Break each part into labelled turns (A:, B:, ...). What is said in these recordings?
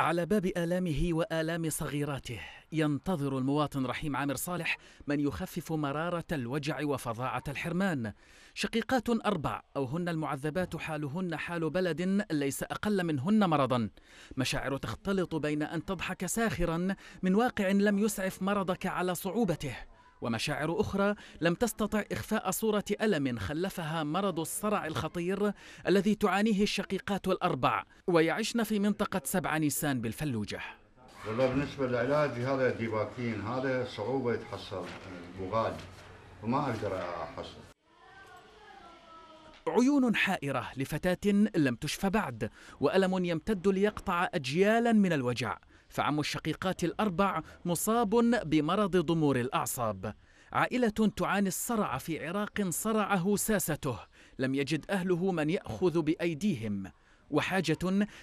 A: على باب آلامه وآلام صغيراته ينتظر المواطن رحيم عامر صالح من يخفف مرارة الوجع وفظاعة الحرمان شقيقات أربع أو هن المعذبات حالهن حال بلد ليس أقل منهن مرضا مشاعر تختلط بين أن تضحك ساخرا من واقع لم يسعف مرضك على صعوبته ومشاعر أخرى لم تستطع إخفاء صورة ألم خلفها مرض الصرع الخطير الذي تعانيه الشقيقات الأربع ويعشن في منطقة سبع نيسان بالفلوجة
B: والله بالنسبة للعلاج هذا ديباكين هذا صعوبة يتحصل بغال وما أقدر أحصل
A: عيون حائرة لفتاة لم تشفى بعد وألم يمتد ليقطع أجيالا من الوجع فعم الشقيقات الأربع مصاب بمرض ضمور الأعصاب عائلة تعاني الصرع في عراق صرعه ساسته لم يجد أهله من يأخذ بأيديهم وحاجة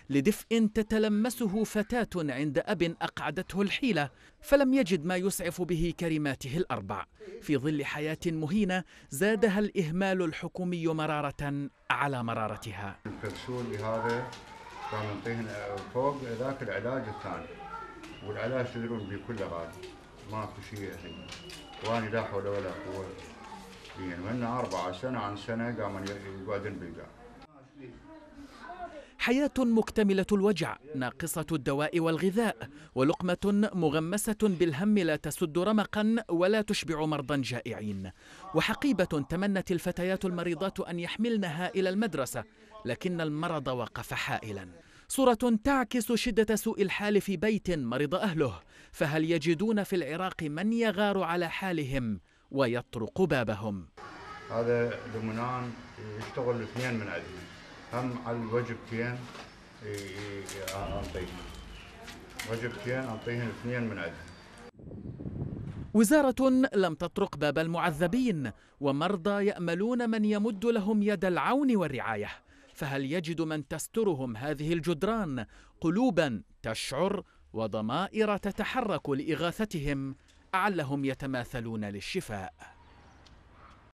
A: لدفء تتلمسه فتاة عند أب أقعدته الحيلة فلم يجد ما يسعف به كريماته الأربع في ظل حياة مهينة زادها الإهمال الحكومي مرارة على مرارتها
B: البرسون هذا كانوا ينطيهن فوق ذاك العلاج الثاني والعلاج تدرون به كله غالي ماكو شيء يعني واني لا حول ولا قوه يعني من اربعه سنه عن سنه قاموا يقعدن بالقاع
A: حياة مكتملة الوجع ناقصة الدواء والغذاء ولقمة مغمسة بالهم لا تسد رمقا ولا تشبع مرضا جائعين وحقيبة تمنت الفتيات المريضات أن يحملنها إلى المدرسة لكن المرض وقف حائلا صورة تعكس شدة سوء الحال في بيت مرض أهله فهل يجدون في العراق من يغار على حالهم ويطرق بابهم هذا
B: لبنان يشتغل اثنين من عندنا هم على الوجبتين اعطيهم وجبتين اعطيهم اثنين من عندهم
A: وزارة لم تطرق باب المعذبين ومرضى يأملون من يمد لهم يد العون والرعاية فهل يجد من تسترهم هذه الجدران قلوبا تشعر وضمائر تتحرك لإغاثتهم أعلهم يتماثلون للشفاء